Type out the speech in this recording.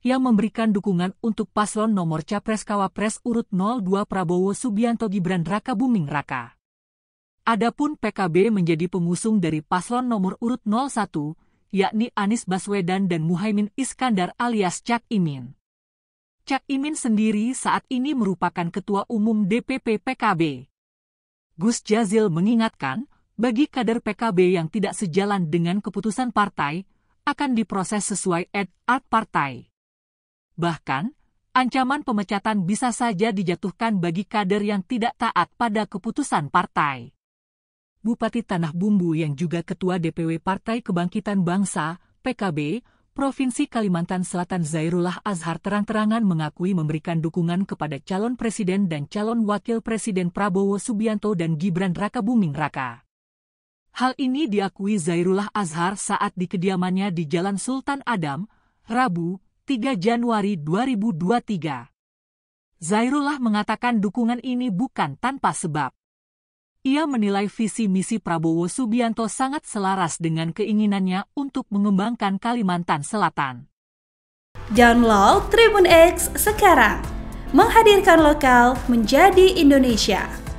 yang memberikan dukungan untuk paslon nomor capres-cawapres urut 02 Prabowo Subianto Gibran Raka Buming Raka. Adapun PKB menjadi pengusung dari paslon nomor urut 01, yakni Anies Baswedan dan Muhaimin Iskandar alias Cak Imin. Cak Imin sendiri saat ini merupakan Ketua Umum DPP PKB. Gus Jazil mengingatkan, bagi kader PKB yang tidak sejalan dengan keputusan partai, akan diproses sesuai ad art partai. Bahkan, ancaman pemecatan bisa saja dijatuhkan bagi kader yang tidak taat pada keputusan partai. Bupati Tanah Bumbu yang juga Ketua DPW Partai Kebangkitan Bangsa, PKB, Provinsi Kalimantan Selatan Zairullah Azhar terang-terangan mengakui memberikan dukungan kepada calon presiden dan calon wakil presiden Prabowo Subianto dan Gibran Raka Buming Raka. Hal ini diakui Zairullah Azhar saat di kediamannya di Jalan Sultan Adam, Rabu, 3 Januari 2023. Zairullah mengatakan dukungan ini bukan tanpa sebab. Ia menilai visi misi Prabowo Subianto sangat selaras dengan keinginannya untuk mengembangkan Kalimantan Selatan. Download Tribun X sekarang, menghadirkan lokal menjadi Indonesia.